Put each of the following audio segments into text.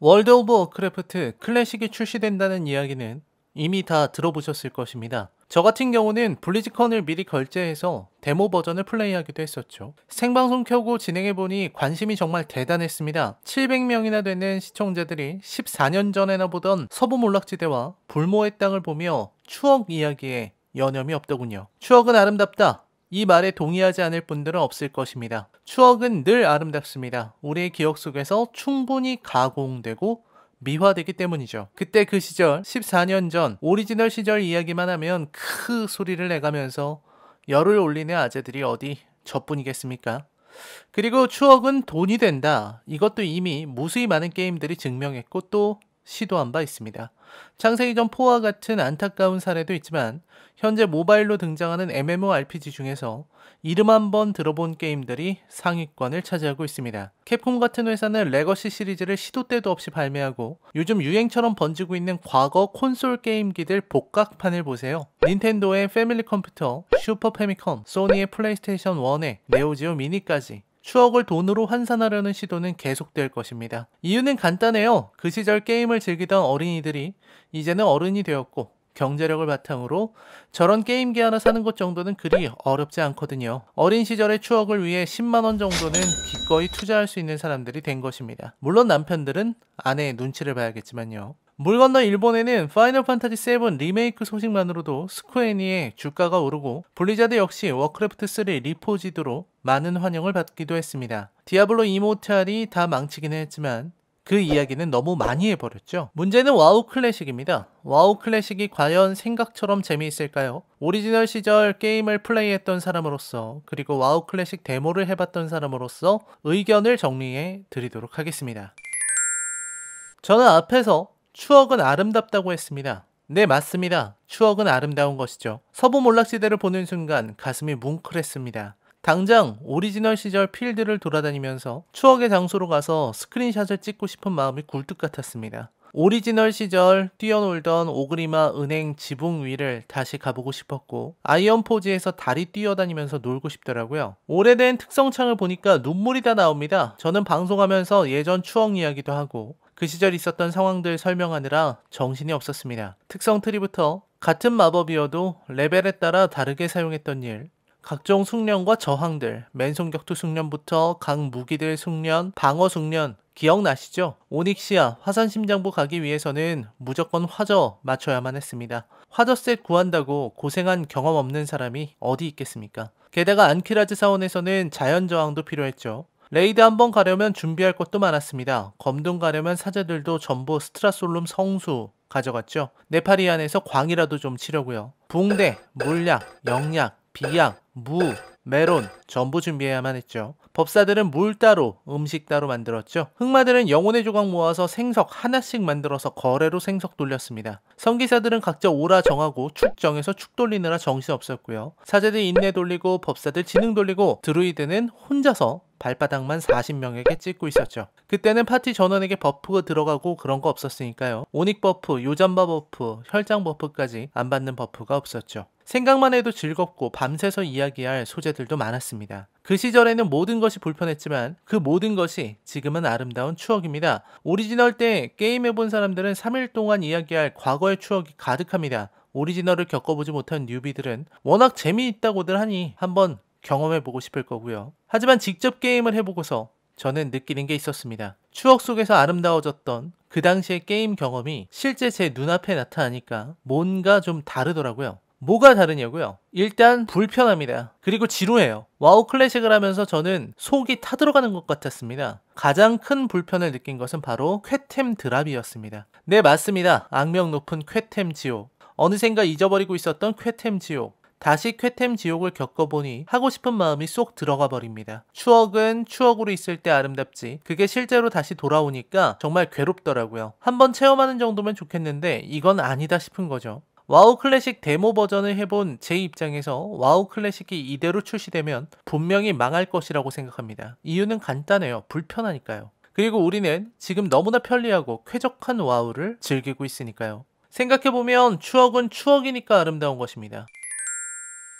월드 오브 워크래프트 클래식이 출시된다는 이야기는 이미 다 들어보셨을 것입니다. 저 같은 경우는 블리즈컨을 미리 결제해서 데모 버전을 플레이하기도 했었죠. 생방송 켜고 진행해보니 관심이 정말 대단했습니다. 700명이나 되는 시청자들이 14년 전에나 보던 서부 몰락지대와 불모의 땅을 보며 추억 이야기에 여념이 없더군요. 추억은 아름답다. 이 말에 동의하지 않을 분들은 없을 것입니다. 추억은 늘 아름답습니다. 우리의 기억 속에서 충분히 가공되고 미화되기 때문이죠. 그때 그 시절 14년 전 오리지널 시절 이야기만 하면 크 소리를 내가면서 열을 올리는 아재들이 어디 저뿐이겠습니까? 그리고 추억은 돈이 된다. 이것도 이미 무수히 많은 게임들이 증명했고 또 시도한 바 있습니다. 창세기 전 포와 같은 안타까운 사례도 있지만 현재 모바일로 등장하는 MMORPG 중에서 이름 한번 들어본 게임들이 상위권을 차지하고 있습니다. 캡콤 같은 회사는 레거시 시리즈를 시도 때도 없이 발매하고 요즘 유행처럼 번지고 있는 과거 콘솔 게임기들 복각판을 보세요. 닌텐도의 패밀리 컴퓨터, 슈퍼 패미컴, 소니의 플레이스테이션 1에 네오지오 미니까지 추억을 돈으로 환산하려는 시도는 계속될 것입니다. 이유는 간단해요. 그 시절 게임을 즐기던 어린이들이 이제는 어른이 되었고 경제력을 바탕으로 저런 게임기 하나 사는 것 정도는 그리 어렵지 않거든요. 어린 시절의 추억을 위해 10만원 정도는 기꺼이 투자할 수 있는 사람들이 된 것입니다. 물론 남편들은 아내의 눈치를 봐야겠지만요. 물 건너 일본에는 파이널 판타지 7 리메이크 소식만으로도 스쿠에니의 주가가 오르고 블리자드 역시 워크래프트 3 리포지드로 많은 환영을 받기도 했습니다. 디아블로 이모탈이 다 망치긴 했지만 그 이야기는 너무 많이 해버렸죠. 문제는 와우 클래식입니다. 와우 클래식이 과연 생각처럼 재미있을까요? 오리지널 시절 게임을 플레이했던 사람으로서 그리고 와우 클래식 데모를 해봤던 사람으로서 의견을 정리해 드리도록 하겠습니다. 저는 앞에서 추억은 아름답다고 했습니다. 네, 맞습니다. 추억은 아름다운 것이죠. 서부 몰락시대를 보는 순간 가슴이 뭉클했습니다. 당장 오리지널 시절 필드를 돌아다니면서 추억의 장소로 가서 스크린샷을 찍고 싶은 마음이 굴뚝 같았습니다. 오리지널 시절 뛰어놀던 오그리마 은행 지붕 위를 다시 가보고 싶었고 아이언 포지에서 다리 뛰어다니면서 놀고 싶더라고요. 오래된 특성창을 보니까 눈물이 다 나옵니다. 저는 방송하면서 예전 추억 이야기도 하고 그 시절 있었던 상황들 설명하느라 정신이 없었습니다. 특성 트리부터 같은 마법이어도 레벨에 따라 다르게 사용했던 일, 각종 숙련과 저항들, 맨손격투 숙련부터 각 무기들 숙련, 방어 숙련, 기억나시죠? 오닉시아 화산심장부 가기 위해서는 무조건 화저 맞춰야만 했습니다. 화저셋 구한다고 고생한 경험 없는 사람이 어디 있겠습니까? 게다가 안키라즈 사원에서는 자연저항도 필요했죠. 레이드 한번 가려면 준비할 것도 많았습니다. 검둥 가려면 사제들도 전부 스트라솔룸 성수 가져갔죠. 네파리안에서 광이라도 좀 치려고요. 붕대, 물약, 영약, 비약, 무, 메론 전부 준비해야만 했죠. 법사들은 물 따로, 음식 따로 만들었죠. 흑마들은 영혼의 조각 모아서 생석 하나씩 만들어서 거래로 생석 돌렸습니다. 성기사들은 각자 오라 정하고 축 정해서 축 돌리느라 정신없었고요. 사제들 인내 돌리고 법사들 지능 돌리고 드루이드는 혼자서 발바닥만 40명에게 찍고 있었죠. 그때는 파티 전원에게 버프가 들어가고 그런 거 없었으니까요. 오닉 버프, 요전바 버프, 혈장 버프까지 안 받는 버프가 없었죠. 생각만 해도 즐겁고 밤새서 이야기할 소재들도 많았습니다. 그 시절에는 모든 것이 불편했지만 그 모든 것이 지금은 아름다운 추억입니다. 오리지널 때 게임해본 사람들은 3일 동안 이야기할 과거의 추억이 가득합니다. 오리지널을 겪어보지 못한 뉴비들은 워낙 재미있다고들 하니 한번 경험해 보고 싶을 거고요. 하지만 직접 게임을 해보고서 저는 느끼는 게 있었습니다. 추억 속에서 아름다워졌던 그 당시의 게임 경험이 실제 제 눈앞에 나타나니까 뭔가 좀 다르더라고요. 뭐가 다르냐고요? 일단 불편합니다. 그리고 지루해요. 와우 클래식을 하면서 저는 속이 타들어가는 것 같았습니다. 가장 큰 불편을 느낀 것은 바로 쾌템 드랍이었습니다. 네, 맞습니다. 악명 높은 쾌템 지옥. 어느샌가 잊어버리고 있었던 쾌템 지옥. 다시 쾌템 지옥을 겪어보니 하고 싶은 마음이 쏙 들어가 버립니다. 추억은 추억으로 있을 때 아름답지 그게 실제로 다시 돌아오니까 정말 괴롭더라고요. 한번 체험하는 정도면 좋겠는데 이건 아니다 싶은 거죠. 와우 클래식 데모 버전을 해본 제 입장에서 와우 클래식이 이대로 출시되면 분명히 망할 것이라고 생각합니다. 이유는 간단해요. 불편하니까요. 그리고 우리는 지금 너무나 편리하고 쾌적한 와우를 즐기고 있으니까요. 생각해보면 추억은 추억이니까 아름다운 것입니다.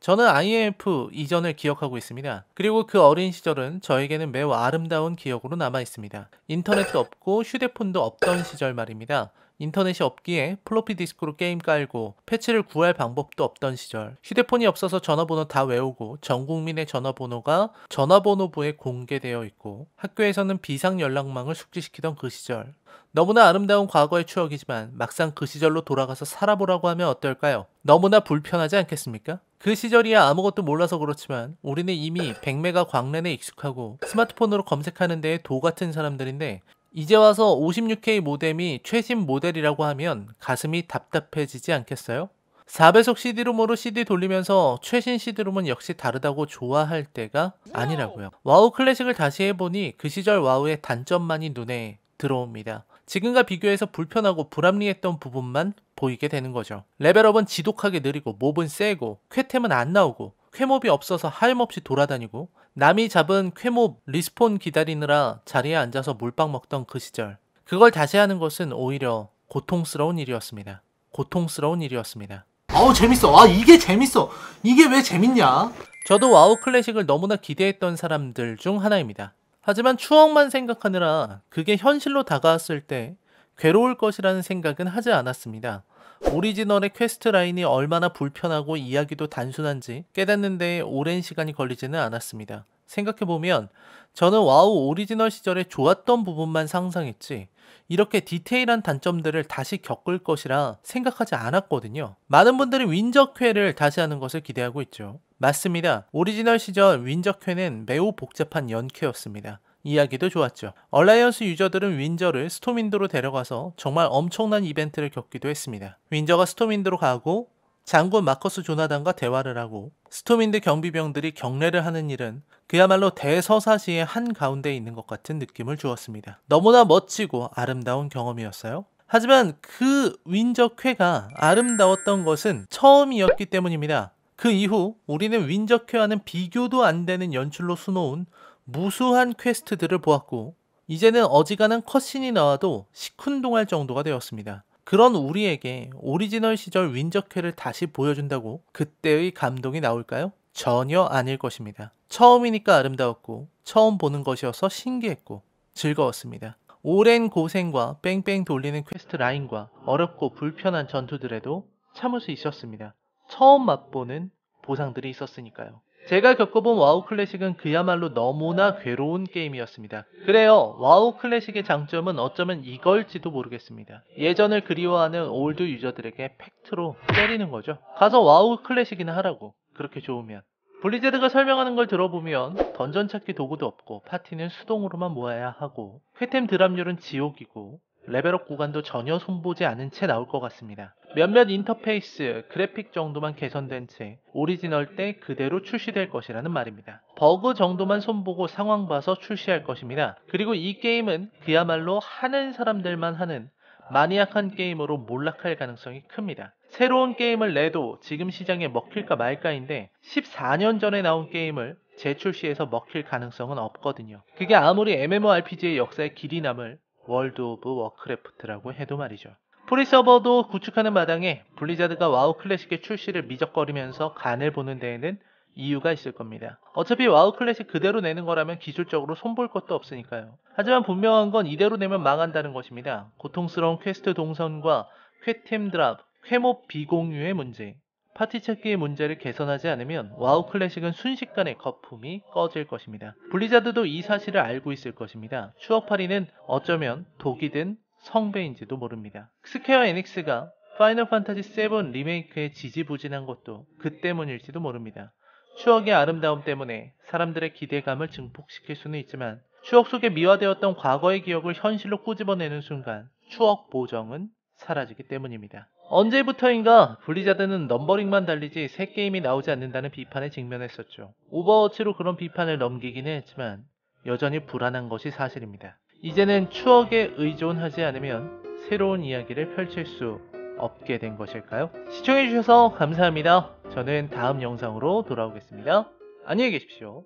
저는 IMF 이전을 기억하고 있습니다. 그리고 그 어린 시절은 저에게는 매우 아름다운 기억으로 남아 있습니다. 인터넷도 없고 휴대폰도 없던 시절 말입니다. 인터넷이 없기에 플로피 디스크로 게임 깔고 패치를 구할 방법도 없던 시절 휴대폰이 없어서 전화번호 다 외우고 전 국민의 전화번호가 전화번호부에 공개되어 있고 학교에서는 비상 연락망을 숙지시키던 그 시절 너무나 아름다운 과거의 추억이지만 막상 그 시절로 돌아가서 살아보라고 하면 어떨까요? 너무나 불편하지 않겠습니까? 그 시절이야 아무것도 몰라서 그렇지만 우리는 이미 백매가 광랜에 익숙하고 스마트폰으로 검색하는 데에 도 같은 사람들인데 이제 와서 56K 모뎀이 최신 모델이라고 하면 가슴이 답답해지지 않겠어요? 4배속 CD롬으로 CD 돌리면서 최신 CD롬은 역시 다르다고 좋아할 때가 아니라고요. 와우 클래식을 다시 해보니 그 시절 와우의 단점만이 눈에 들어옵니다. 지금과 비교해서 불편하고 불합리했던 부분만 보이게 되는 거죠. 레벨업은 지독하게 느리고 몹은 세고 쾌템은 안 나오고 쾌몹이 없어서 하염없이 돌아다니고 남이 잡은 쾌몹 리스폰 기다리느라 자리에 앉아서 물빵 먹던 그 시절 그걸 다시 하는 것은 오히려 고통스러운 일이었습니다. 고통스러운 일이었습니다. 아우 재밌어. 아 이게 재밌어. 이게 왜 재밌냐? 저도 와우 클래식을 너무나 기대했던 사람들 중 하나입니다. 하지만 추억만 생각하느라 그게 현실로 다가왔을 때 괴로울 것이라는 생각은 하지 않았습니다. 오리지널의 퀘스트 라인이 얼마나 불편하고 이야기도 단순한지 깨닫는데 오랜 시간이 걸리지는 않았습니다. 생각해보면 저는 와우 오리지널 시절에 좋았던 부분만 상상했지 이렇게 디테일한 단점들을 다시 겪을 것이라 생각하지 않았거든요. 많은 분들이 윈저회를 다시 하는 것을 기대하고 있죠. 맞습니다. 오리지널 시절 윈저회는 매우 복잡한 연회였습니다. 이야기도 좋았죠. 얼라이언스 유저들은 윈저를 스톰인드로 데려가서 정말 엄청난 이벤트를 겪기도 했습니다. 윈저가 스톰인드로 가고 장군 마커스 조나단과 대화를 하고 스톰인드 경비병들이 경례를 하는 일은 그야말로 대서사시의 한가운데 에 있는 것 같은 느낌을 주었습니다. 너무나 멋지고 아름다운 경험이었어요. 하지만 그 윈저쾌가 아름다웠던 것은 처음이었기 때문입니다. 그 이후 우리는 윈저쾌와는 비교도 안 되는 연출로 수놓은 무수한 퀘스트들을 보았고 이제는 어지간한 컷신이 나와도 시큰둥할 정도가 되었습니다. 그런 우리에게 오리지널 시절 윈저캐를 다시 보여준다고 그때의 감동이 나올까요? 전혀 아닐 것입니다. 처음이니까 아름다웠고 처음 보는 것이어서 신기했고 즐거웠습니다. 오랜 고생과 뺑뺑 돌리는 퀘스트 라인과 어렵고 불편한 전투들에도 참을 수 있었습니다. 처음 맛보는 보상들이 있었으니까요. 제가 겪어본 와우 클래식은 그야말로 너무나 괴로운 게임이었습니다. 그래요. 와우 클래식의 장점은 어쩌면 이걸지도 모르겠습니다. 예전을 그리워하는 올드 유저들에게 팩트로 때리는 거죠. 가서 와우 클래식이나 하라고. 그렇게 좋으면. 블리자드가 설명하는 걸 들어보면 던전 찾기 도구도 없고 파티는 수동으로만 모아야 하고 쾌템 드랍률은 지옥이고 레벨업 구간도 전혀 손보지 않은 채 나올 것 같습니다. 몇몇 인터페이스, 그래픽 정도만 개선된 채 오리지널 때 그대로 출시될 것이라는 말입니다. 버그 정도만 손보고 상황 봐서 출시할 것입니다. 그리고 이 게임은 그야말로 하는 사람들만 하는 마니악한 게임으로 몰락할 가능성이 큽니다. 새로운 게임을 내도 지금 시장에 먹힐까 말까인데 14년 전에 나온 게임을 재출시해서 먹힐 가능성은 없거든요. 그게 아무리 MMORPG의 역사에 길이 남을 월드 오브 워크래프트라고 해도 말이죠. 프리 서버도 구축하는 마당에 블리자드가 와우 클래식의 출시를 미적거리면서 간을 보는 데에는 이유가 있을 겁니다. 어차피 와우 클래식 그대로 내는 거라면 기술적으로 손볼 것도 없으니까요. 하지만 분명한 건 이대로 내면 망한다는 것입니다. 고통스러운 퀘스트 동선과 퀘팀 드랍, 쾌모 비공유의 문제, 파티 찾기의 문제를 개선하지 않으면 와우 클래식은 순식간에 거품이 꺼질 것입니다. 블리자드도 이 사실을 알고 있을 것입니다. 추억팔이는 어쩌면 독이든 성배인지도 모릅니다. 스퀘어 에닉스가 파이널 판타지 7 리메이크에 지지부진한 것도 그 때문일지도 모릅니다. 추억의 아름다움 때문에 사람들의 기대감을 증폭시킬 수는 있지만 추억 속에 미화되었던 과거의 기억을 현실로 꼬집어내는 순간 추억 보정은 사라지기 때문입니다. 언제부터인가 블리자드는 넘버링만 달리지 새 게임이 나오지 않는다는 비판에 직면했었죠. 오버워치로 그런 비판을 넘기긴 했지만 여전히 불안한 것이 사실입니다. 이제는 추억에 의존하지 않으면 새로운 이야기를 펼칠 수 없게 된 것일까요? 시청해주셔서 감사합니다. 저는 다음 영상으로 돌아오겠습니다. 안녕히 계십시오.